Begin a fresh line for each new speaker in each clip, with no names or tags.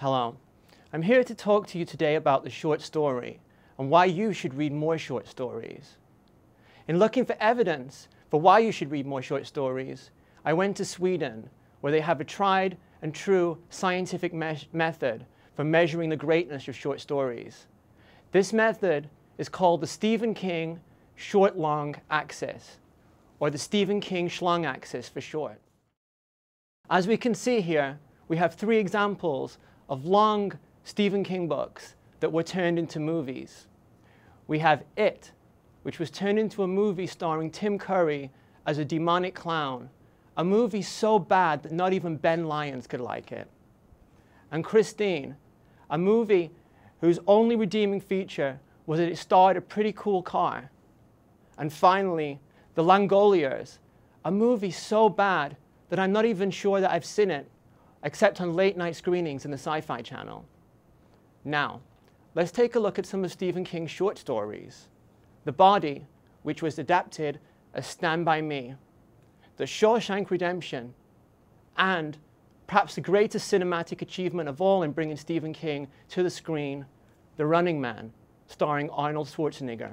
Hello. I'm here to talk to you today about the short story and why you should read more short stories. In looking for evidence for why you should read more short stories, I went to Sweden, where they have a tried and true scientific me method for measuring the greatness of short stories. This method is called the Stephen King short long axis, or the Stephen King schlong axis for short. As we can see here, we have three examples of long Stephen King books that were turned into movies. We have It, which was turned into a movie starring Tim Curry as a demonic clown, a movie so bad that not even Ben Lyons could like it. And Christine, a movie whose only redeeming feature was that it starred a pretty cool car. And finally, The Langoliers, a movie so bad that I'm not even sure that I've seen it except on late night screenings in the Sci Fi Channel. Now, let's take a look at some of Stephen King's short stories The Body, which was adapted as Stand By Me, The Shawshank Redemption, and perhaps the greatest cinematic achievement of all in bringing Stephen King to the screen, The Running Man, starring Arnold Schwarzenegger.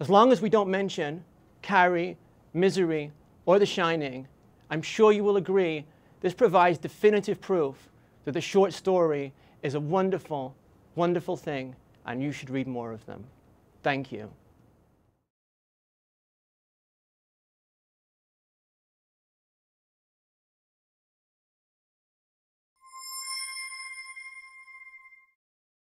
As long as we don't mention Carrie, Misery, or The Shining, I'm sure you will agree this provides definitive proof that the short story is a wonderful, wonderful thing, and you should read more of them. Thank you.